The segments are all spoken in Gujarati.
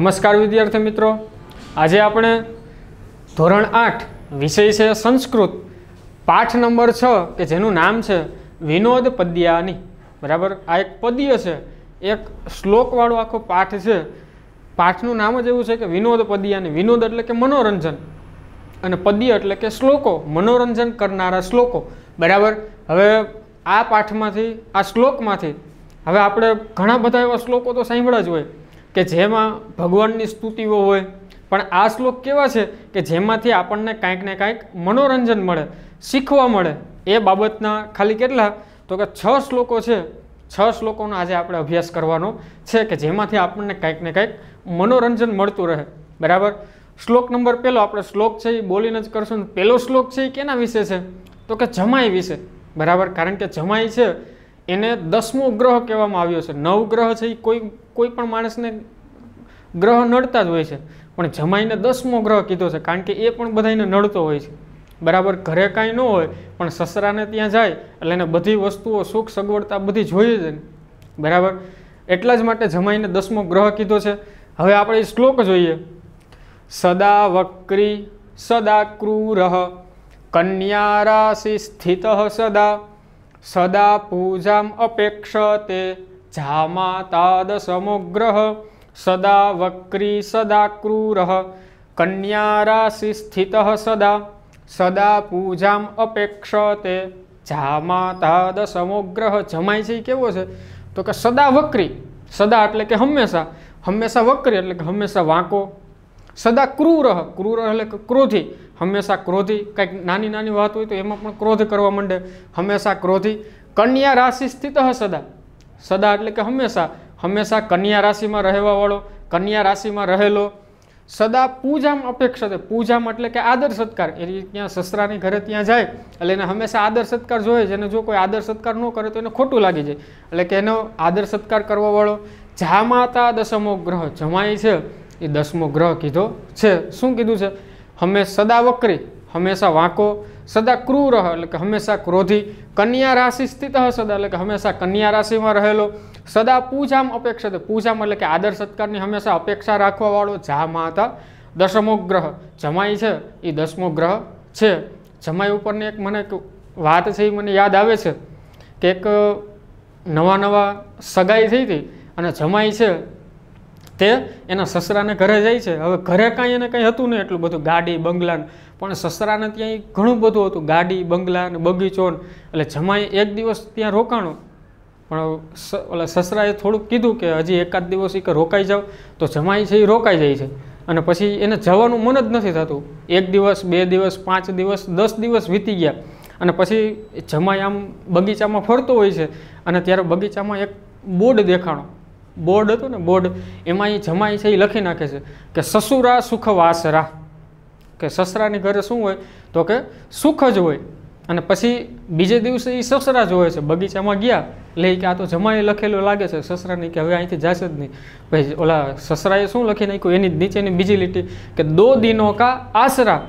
નમસ્કાર વિદ્યાર્થી મિત્રો આજે આપણે ધોરણ આઠ વિષય છે સંસ્કૃત પાઠ નંબર છ કે જેનું નામ છે વિનોદ પદ્યાની બરાબર આ એક પદ્ય છે એક શ્લોકવાળો આખો પાઠ છે પાઠનું નામ જ એવું છે કે વિનોદ પદ્યાની વિનોદ એટલે કે મનોરંજન અને પદ્ય એટલે કે શ્લોકો મનોરંજન કરનારા શ્લોકો બરાબર હવે આ પાઠમાંથી આ શ્લોકમાંથી હવે આપણે ઘણા બધા એવા શ્લોકો તો સાંભળ્યા જ હોય કે જેમાં ભગવાનની સ્તુતિઓ હોય પણ આ શ્લોક કેવા છે કે જેમાંથી આપણને કાંઈક ને કાંઈક મનોરંજન મળે શીખવા મળે એ બાબતના ખાલી કેટલા તો કે છ શ્લોકો છે છ શ્લોકોનો આજે આપણે અભ્યાસ કરવાનો છે કે જેમાંથી આપણને કાંઈક ને કાંઈક મનોરંજન મળતું રહે બરાબર શ્લોક નંબર પહેલો આપણે શ્લોક છે એ બોલીને જ કરશું પહેલો શ્લોક છે એ કેના વિશે છે તો કે જમાઈ વિશે બરાબર કારણ કે જમાઈ છે એને દસમો ગ્રહ કહેવામાં આવ્યો છે નવ ગ્રહ છે એ કોઈ કોઈ પણ માણસને ગ્રહ નડતા જ હોય છે પણ જમાઈને દસમો ગ્રહ કીધો છે કારણ કે એ પણ બધાને નડતો હોય છે બરાબર ઘરે કાંઈ ન હોય પણ સસરાને ત્યાં જાય એટલે એને બધી વસ્તુઓ સુખ સગવડતા બધી જોઈએ જ બરાબર એટલા જ માટે જમાઈને દસમો ગ્રહ કીધો છે હવે આપણે શ્લોક જોઈએ સદા વક્રી સદા ક્રૂર કન્યા રાશિ સ્થિત સદા સદા પૂજામ અપેક્ષતે જામા તાદ ગ્રહ સદા વક્રી સદા ક્રૂર કન્યા રાશિ સ્થિત સદા સદા પૂજામ અપેક્ષતે જામાતા દશમોગ્રહ જમાય છે કેવો છે તો કે સદા વક્રી સદા એટલે કે હંમેશા હંમેશા વક્રી એટલે કે હંમેશા વાંકો સદા ક્રૂર ક્રૂર એટલે કે ક્રોધી હંમેશા ક્રોધી કંઈક નાની નાની વાત હોય તો એમાં પણ ક્રોધ કરવા માંડે હંમેશા ક્રોધી કન્યા રાશિ સ્થિત સદા સદા એટલે કે હંમેશા હંમેશા કન્યા રાશિમાં રહેવાવાળો કન્યા રાશિમાં રહેલો સદા પૂજામ અપેક્ષતે પૂજામ એટલે કે આદર સત્કાર એ ત્યાં સસરાની ઘરે ત્યાં જાય એટલે એને હંમેશા આદર સત્કાર જોઈએ છે જેને જો કોઈ આદર સત્કાર ન કરે તો એને ખોટું લાગી જાય એટલે કે એનો આદર સત્કાર કરવાવાળો જા માતા દસમો ગ્રહ જમાય છે એ દસમો ગ્રહ કીધો છે શું કીધું છે હંમેશા સદા વકરી હંમેશા વાંકો સદા ક્રૂર એટલે કે હંમેશા ક્રોધી કન્યા રાશિ સ્થિત સદા એટલે કે હંમેશા કન્યા રાશિમાં રહેલો સદા પૂજામ અપેક્ષા પૂજામ એટલે કે આદર સત્કારની હંમેશા અપેક્ષા રાખવાવાળો જા માતા દશમો ગ્રહ જમાઈ છે એ દસમો ગ્રહ છે જમાઈ ઉપરની એક મને વાત છે એ મને યાદ આવે છે કે એક નવા નવા સગાઈ થઈ હતી અને જમાઈ છે તે એના સસરાને ઘરે જાય છે હવે ઘરે કાંઈ એને કંઈ હતું નહીં એટલું બધું ગાડી બંગલાને પણ સસરાને ત્યાં ઘણું બધું હતું ગાડી બંગલા ને બગીચો એટલે જમાઈ એક દિવસ ત્યાં રોકાણો પણ ઓલા સસરાએ થોડુંક કીધું કે હજી એકાદ દિવસ એ કે રોકાઈ જાઓ તો જમાઈ છે એ રોકાઈ જાય છે અને પછી એને જવાનું મન જ નથી થતું એક દિવસ બે દિવસ પાંચ દિવસ દસ દિવસ વીતી ગયા અને પછી જમાઈ આમ બગીચામાં ફરતો હોય છે અને ત્યારે બગીચામાં એક બોર્ડ દેખાણો બોર્ડ હતું ને બોર્ડ એમાં એ જમાઈ છે એ લખી નાખે છે કે સસુરા સુખ વાસરા કે સસરાની ઘરે શું હોય તો કે સુખ જ હોય અને પછી બીજે દિવસે એ સસરા જોવે છે બગીચામાં ગયા લઈ કે આ તો જમાએ લખેલું લાગે છે સસરાની કે હવે અહીંથી જશે જ નહીં ભાઈ ઓલા સસરાએ શું લખી નાખ્યું એની નીચેની બીજી લીટી કે દો દિનો કા આસરા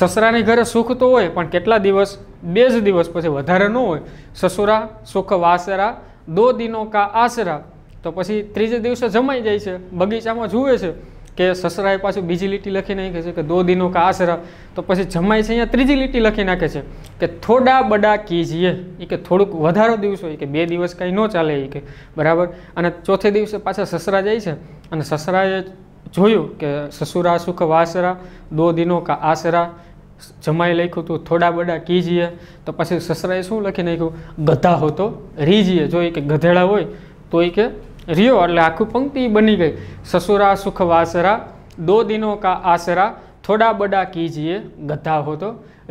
સસરાની ઘરે સુખ તો હોય પણ કેટલા દિવસ બે જ દિવસ પછી વધારે ન હોય સસુરા સુખ વાસરા દો દિનો કા આસરા તો પછી ત્રીજે દિવસે જમાઈ જાય છે બગીચામાં જુએ છે કે સસરાએ પાછું બીજી લીટી લખી નાખે છે કે દો દિનો કા આસરા તો પછી જમાય છે અહીંયા ત્રીજી લીટી લખી નાખે છે કે થોડા બડા કીજીએ એ કે થોડુંક વધારો દિવસ હોય કે બે દિવસ કાંઈ ન ચાલે એ કે બરાબર અને ચોથે દિવસે પાછા સસરા જાય છે અને સસરાએ જોયું કે સસુરા સુખ વાસરા દો દિનો કા આસરા જમાઈ લખ્યું હતું થોડા બડા કીજીએ તો પછી સસરાએ શું લખી નાખ્યું ગધા હોતો રીજીએ એ કે ગધેડા હોય તો એ કે રહ્યો એટલે આખું પંક્તિ બની ગઈ સસુરા સુખ વાસરા દો દિનો કા આસરા થોડા બડા કીજીએ ગધા હોતો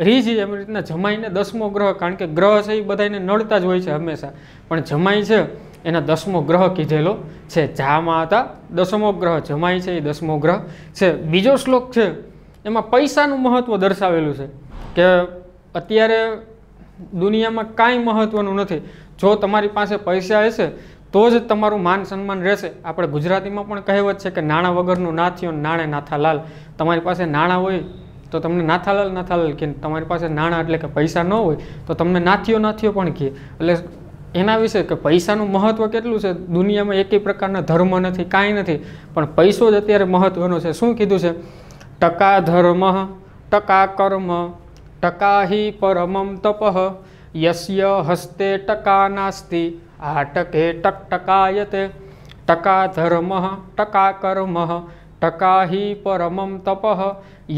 રીજી એમ રીતના જમાઈને દસમો ગ્રહ કારણ કે ગ્રહ છે એ બધાને નડતા જ હોય છે હંમેશા પણ જમાઈ છે એના દસમો ગ્રહ કીધેલો છે જામાં હતા દસમો ગ્રહ જમાઈ છે એ દસમો ગ્રહ છે બીજો શ્લોક છે એમાં પૈસાનું મહત્ત્વ દર્શાવેલું છે કે અત્યારે દુનિયામાં કાંઈ મહત્ત્વનું નથી જો તમારી પાસે પૈસા હશે તો જ તમારું માન સન્માન રહેશે આપણે ગુજરાતીમાં પણ કહેવત છે કે નાણાં વગરનું નાથ્યું નાણે નાથાલાલ તમારી પાસે નાણાં હોય તો તમને નાથાલાલ નાથાલાલ કે તમારી પાસે નાણાં એટલે કે પૈસા ન હોય તો તમને નાથિયો નાથિયો પણ કહે એટલે એના વિશે કે પૈસાનું મહત્ત્વ કેટલું છે દુનિયામાં એકેય પ્રકારના ધર્મ નથી કાંઈ નથી પણ પૈસો જ અત્યારે મહત્ત્વનો છે શું કીધું છે ટકા ધર્મ ટકા કર્મ ટકા હિ પરમમ તપ યસ્ય હસ્તે ટકા નાસ્તી આટકે ટક ટકાયત ટકા ધર્મ ટકા કર્મ ટકા હિ પરમમ તપ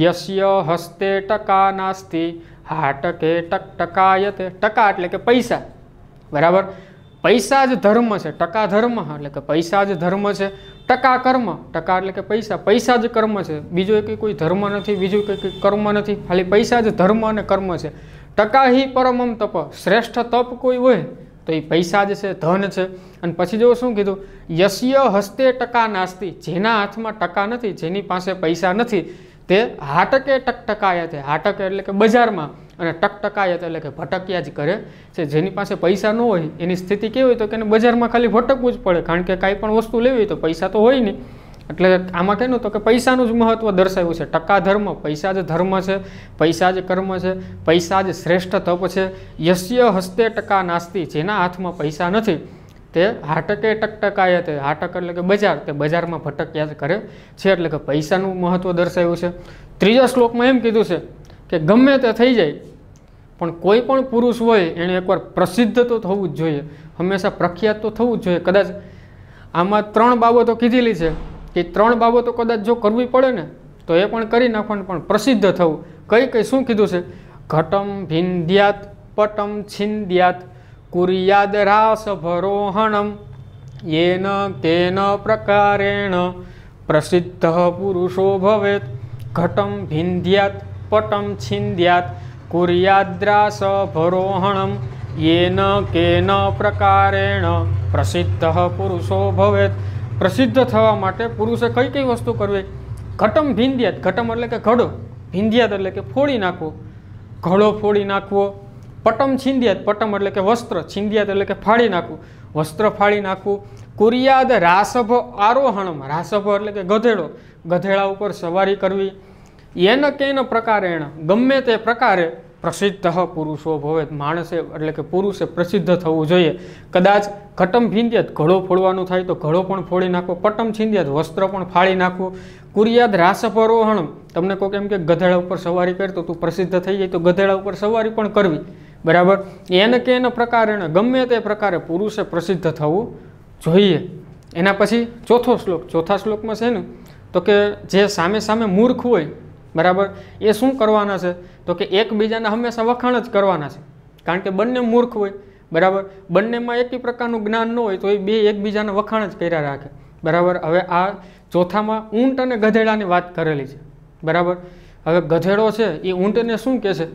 યશ્ય હસ્તે ટકા નાસ્તિ હાટકે ટક ટકાયત ટકા એટલે કે પૈસા બરાબર પૈસા જ ધર્મ છે ટકા ધર્મ એટલે કે પૈસા જ ધર્મ છે ટકા કર્મ ટકા એટલે કે પૈસા પૈસા જ કર્મ છે બીજો કંઈ કોઈ ધર્મ નથી બીજું કંઈ કર્મ નથી ખાલી પૈસા જ ધર્મ અને કર્મ છે ટકા હિ પરમમ તપ શ્રેષ્ઠ તપ કોઈ હોય તો એ પૈસા જ છે ધન છે અને પછી જો શું કીધું યશ્ય હસ્તે ટકા નાસ્તી જેના હાથમાં ટકા નથી જેની પાસે પૈસા નથી તે હાટકે ટકટકાયા છે હાટકે એટલે કે બજારમાં અને ટકટકાયા એટલે કે ભટક્યા જ કરે છે જેની પાસે પૈસા ન હોય એની સ્થિતિ કેવી હોય તો કે બજારમાં ખાલી ભટકવું જ પડે કારણ કે કાંઈ પણ વસ્તુ લેવી હોય તો પૈસા તો હોય નહીં એટલે આમાં કહેનું તો કે પૈસાનું જ મહત્વ દર્શાવ્યું છે ટકા ધર્મ પૈસા જ ધર્મ છે પૈસા જ કર્મ છે પૈસા જ શ્રેષ્ઠ તપ છે યશ્ય હસ્તે ટકા નાસ્તી જેના હાથમાં પૈસા નથી તે હાટકે ટકટકાય તે હાટક એટલે કે બજાર તે બજારમાં ભટક્યા કરે છે એટલે કે પૈસાનું મહત્ત્વ દર્શાવ્યું છે ત્રીજા શ્લોકમાં એમ કીધું છે કે ગમે તે થઈ જાય પણ કોઈ પણ પુરુષ હોય એણે એકવાર પ્રસિદ્ધ તો થવું જ જોઈએ હંમેશા પ્રખ્યાત તો થવું જ જોઈએ કદાચ આમાં ત્રણ બાબતો કીધેલી છે એ ત્રણ બાબતો કદાચ જો કરવી પડે ને તો એ પણ કરી નાખવાનું પણ પ્રસિદ્ધ થવું કઈ કઈ શું કીધું છે ઘટમ ભિંદ્યાત પટમ છિંદ્યાત કુરિયાદ રાસ ભરોહણમ એન કેન પ્રકારેણ પ્રસિદ્ધ પુરુષો ભવેત ઘટમ ભિંદ્યાત પટમ છિંદ્યાત કુરિયાદ્રાસ ભરોહણમ યેન કેન પ્રકારેણ પ્રસિદ્ધ પુરુષો ભવેત પ્રસિદ્ધ થવા માટે પુરુષે કઈ કઈ વસ્તુ કરવી ઘટમ ભીંદ્યાત ઘટમ એટલે કે ઘડો ભીંધિયાત એટલે કે ફોડી નાખવો ઘડો ફોડી નાખવો પટમ છિંદ્યાત પટમ એટલે કે વસ્ત્ર છિંદ્યાત એટલે કે ફાડી નાખવું વસ્ત્ર ફાડી નાખવું કુરિયાદ રાસભ આરોહણમ રાસભ એટલે કે ગધેડો ગધેડા ઉપર સવારી કરવી એન કેન પ્રકારેણ ગમે તે પ્રકારે પ્રસિદ્ધ પુરુષો ભવેત માણસે એટલે કે પુરુષે પ્રસિદ્ધ થવું જોઈએ કદાચ ઘટમ છિંદ્યત ઘડો ફોડવાનું થાય તો ઘડો પણ ફોડી નાખો પટમ છિંદ્યત વસ્ત્ર પણ ફાળી નાખવું કુરિયાદ રાસ પરોહણ તમને કહો કેમ કે ગધેડા ઉપર સવારી કરી તો તું પ્રસિદ્ધ થઈ જાય તો ગધેડા ઉપર સવારી પણ કરવી બરાબર એને કે એના પ્રકારે ગમે તે પ્રકારે પુરુષે પ્રસિદ્ધ થવું જોઈએ એના પછી ચોથો શ્લોક ચોથા શ્લોકમાં છે ને તો કે જે સામે સામે મૂર્ખ હોય બરાબર એ શું કરવાના છે તો કે એકબીજાના હંમેશા વખાણ જ કરવાના છે કારણ કે બંને મૂર્ખ હોય બરાબર બંનેમાં એકી પ્રકારનું જ્ઞાન ન હોય તો એ બે એકબીજાને વખાણ જ કર્યા રાખે બરાબર હવે આ ચોથામાં ઊંટ અને ગધેડાની વાત કરેલી છે બરાબર હવે ગધેડો છે એ ઊંટને શું કહે છે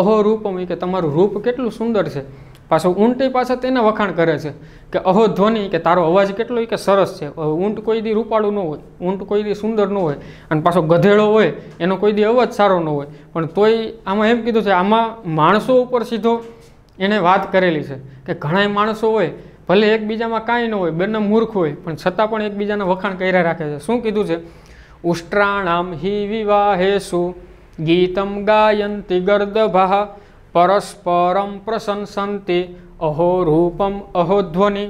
અહો રૂપમ કે તમારું રૂપ કેટલું સુંદર છે પાછો ઊંટે પાછા તેને વખાણ કરે છે કે અહો ધ્વનિ કે તારો અવાજ કેટલો કે સરસ છે ઊંટ કોઈ દી રૂપાળું ન હોય ઊંટ કોઈ દી સુંદર ન હોય અને પાછો ગધેડો હોય એનો કોઈ દી અવાજ સારો ન હોય પણ તોય આમાં એમ કીધું છે આમાં માણસો ઉપર સીધો એણે વાત કરેલી છે કે ઘણાય માણસો હોય ભલે એકબીજામાં કાંઈ ન હોય બંને મૂર્ખ હોય પણ છતાં પણ એકબીજાના વખાણ કર્યા રાખે છે શું કીધું છે ઉષ્ટ્રાણામ હિ વિવાહેશુ ગીતમ ગાયંતી ગર્દભા પરસ્પરમ પ્રશંસંતે અહો રૂપમ અહો ધ્વનિ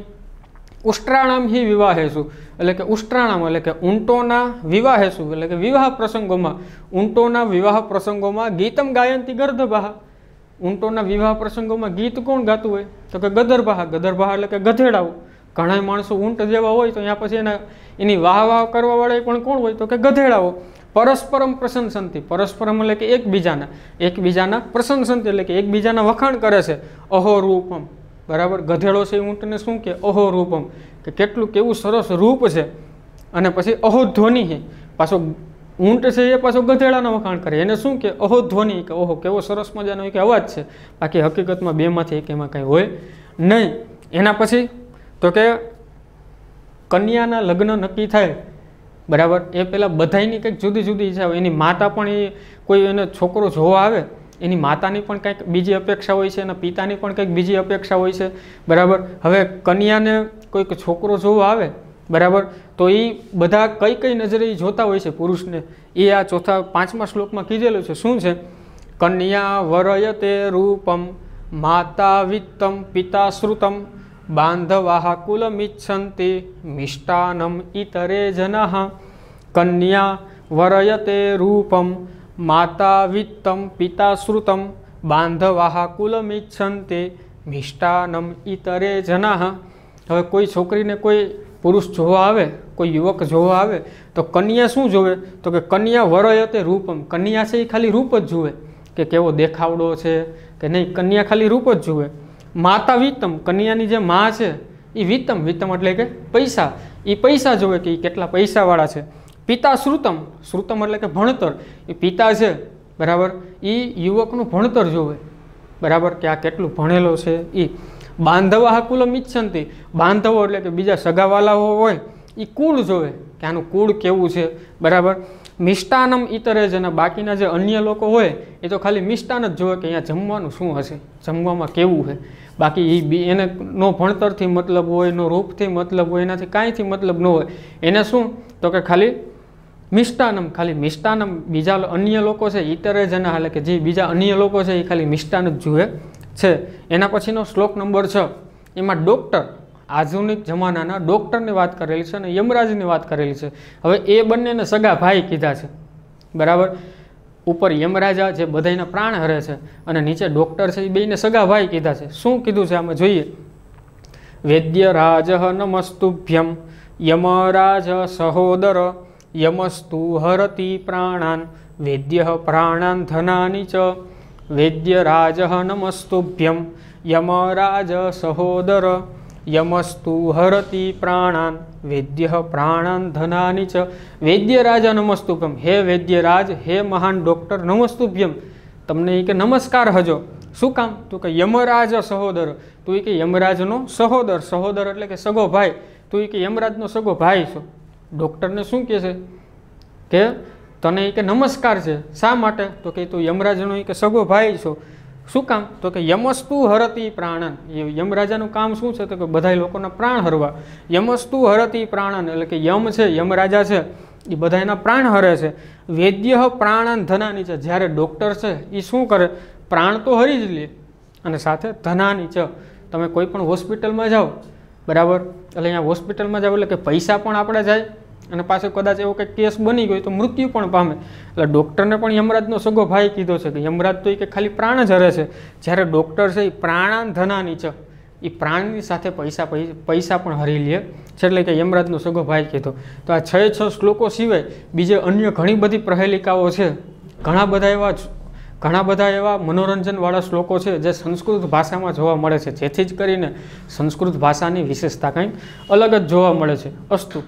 ઉષ્ટ્રાણામ હિ વિવાહેશુ એટલે કે ઉષ્ટ્રાણામ એટલે કે ઊંટોના વિવાહેશુ એટલે કે વિવાહ પ્રસંગોમાં ઊંટોના વિવાહ પ્રસંગોમાં ગીતમ ગાયંતી ગર્ધબાહ ઊંટોના વિવાહ પ્રસંગોમાં ગીત કોણ ગાતું હોય તો કે ગદરબાહ ગદરબાહ એટલે કે ગધેડાઓ ઘણા માણસો ઊંટ જેવા હોય તો ત્યાં પછી એના એની વાહ વાહ કરવાવાળા પણ કોણ હોય તો કે ગધેડાઓ પરસ્પરમ પ્રશંસનથી પરસ્પરમ એટલે કે એકબીજાના એકબીજાના પ્રશંસનથી એટલે કે એકબીજાના વખાણ કરે છે અહો રૂપમ બરાબર ગધેડો છે ઊંટને શું કે અહો રૂપમ કે કેટલું કેવું સરસ રૂપ છે અને પછી અહોધ્વનિ છે પાછો ઊંટ છે એ પાછો ગધેડાના વખાણ કરે એને શું કે અહો કે ઓહો કેવો સરસ મજાનો કે અવાજ છે બાકી હકીકતમાં બેમાંથી એક એમાં કાંઈ હોય નહીં એના પછી તો કે કન્યાના લગ્ન નક્કી થાય બરાબર એ પહેલાં બધાની કંઈક જુદી જુદી ઈચ્છા હોય એની માતા પણ એ કોઈ એનો છોકરો જોવા આવે એની માતાની પણ કંઈક બીજી અપેક્ષા હોય છે અને પિતાની પણ કંઈક બીજી અપેક્ષા હોય છે બરાબર હવે કન્યાને કોઈક છોકરો જોવા આવે બરાબર તો એ બધા કઈ કઈ નજરે જોતા હોય છે પુરુષને એ આ ચોથા પાંચમા શ્લોકમાં કીધેલું છે શું છે કન્યા વરયતે રૂપમ માતા વિત્તમ પિતા શ્રુતમ બાંધવાહકુલમિચ્છન્તિ મિષ્ટાનમ ઇતરે જનઃ કન્યા વરયતે રૂપમ માતા વિત્તમ પિતા શ્રુતમ બાંધવાહકુલમિચ્છન્તિ મિષ્ટાનમ ઇતરે જનઃ હવે કોઈ છોકરીને કોઈ પુરુષ જોવા આવે કોઈ યુવક જોવા આવે તો કન્યા શું જોવે તો કે કન્યા વરયતે રૂપમ કન્યા છે એ ખાલી રૂપ જ જુએ કે કેવો દેખાવડો છે કે નહીં કન્યા ખાલી રૂપ જ જુએ માતા વિતમ કન્યાની જે મા છે એ વિતમ વિતમ એટલે કે પૈસા એ પૈસા જોવે કે એ કેટલા પૈસાવાળા છે પિતા શ્રુતમ શ્રુતમ એટલે કે ભણતર એ પિતા છે બરાબર એ યુવકનું ભણતર જોવે બરાબર કે આ કેટલું ભણેલો છે એ બાંધવા કુલમ ઈચ્છંતી બાંધવો એટલે કે બીજા સગાવાલાઓ હોય એ કુળ જોવે કે આનું કુળ કેવું છે બરાબર મિષ્ટાનમ ઇતરે જ અને બાકીના જે અન્ય લોકો હોય એ તો ખાલી મિષ્ટાન જ જોવે કે અહીંયા જમવાનું શું હશે જમવામાં કેવું છે બાકી એ એને નો ભણતરથી મતલબ હોય નો રૂપથી મતલબ હોય એનાથી કાંઈથી મતલબ ન હોય એને શું તો કે ખાલી મિષ્ટાનમ ખાલી મિષ્ટાનમ બીજા અન્ય લોકો છે ઇતરે જેના હાલે કે જે બીજા અન્ય લોકો છે એ ખાલી મિષ્ટાન જ જુએ છે એના પછીનો શ્લોક નંબર છ એમાં ડૉક્ટર આધુનિક જમાનાના ડૉક્ટરની વાત કરેલી છે અને યમરાજની વાત કરેલી છે હવે એ બંનેને સગા ભાઈ કીધા છે બરાબર ઉપર યમરાજા જે બધાના પ્રાણ હરે છે અને નીચે ડોક્ટર છે એ બેને સગા ભાઈ કીધા છે શું કીધું છે આમે જોઈએ વેદ્ય રાજ નમસ્તુભ્યમ યમરાજ સહોદર યમસ્તુ હરતી પ્રાણાન વેદ્ય પ્રાણાન ધનાની ચ વેદ્ય રાજ નમસ્તુભ્યમ યમરાજ સહોદર યમસ્તુ હરતિ પ્રાણાન વૈદ્ય પ્રાણાન ધનાની ચ વૈદ્ય રાજા નમસ્તુભ્યમ હે વૈદ્યરાજ હે મહાન ડૉક્ટર નમસ્તુભ્યમ તમને એ કે નમસ્કાર હજો શું કામ તું કે યમરાજ સહોદર તું એ કે યમરાજનો સહોદર સહોદર એટલે કે સગો ભાઈ તું એ કે યમરાજનો સગો ભાઈ છો ડૉક્ટરને શું કહે છે કે તને એ કે નમસ્કાર છે શા માટે તો કે તું યમરાજનો એ કે સગો ભાઈ છો શું કામ તો કે યમસ્તુ હરતી પ્રાણન યમરાજાનું કામ શું છે તો કે બધા લોકોના પ્રાણ હરવા યમસ્તુ હરતી પ્રાણન એટલે કે યમ છે યમરાજા છે એ બધા એના પ્રાણ હરે છે વૈદ્ય પ્રાણન ધનાની છે જ્યારે ડૉક્ટર છે એ શું કરે પ્રાણ તો હરી જ લે અને સાથે ધનાની છે તમે કોઈ પણ હોસ્પિટલમાં જાઓ બરાબર એટલે અહીંયા હોસ્પિટલમાં જાઓ એટલે કે પૈસા પણ આપણે જાય અને પાછો કદાચ એવો કંઈક કેસ બની ગયો તો મૃત્યુ પણ પામે એટલે ડૉક્ટરને પણ યમરાજનો સગો ભાઈ કીધો છે કે યમરાજ તો એ કે ખાલી પ્રાણ જ હરે છે જ્યારે ડૉક્ટર છે એ પ્રાણાંધનાની છે એ પ્રાણની સાથે પૈસા પૈસા પણ હરી લે છે એટલે કે યમરાજનો સગો ભાઈ કીધો તો આ છ છ શ્લોકો સિવાય બીજે અન્ય ઘણી બધી પ્રહેલિકાઓ છે ઘણા બધા એવા ઘણા બધા એવા મનોરંજનવાળા શ્લોકો છે જે સંસ્કૃત ભાષામાં જોવા મળે છે જેથી જ કરીને સંસ્કૃત ભાષાની વિશેષતા કંઈક અલગ જ જોવા મળે છે અસ્તુ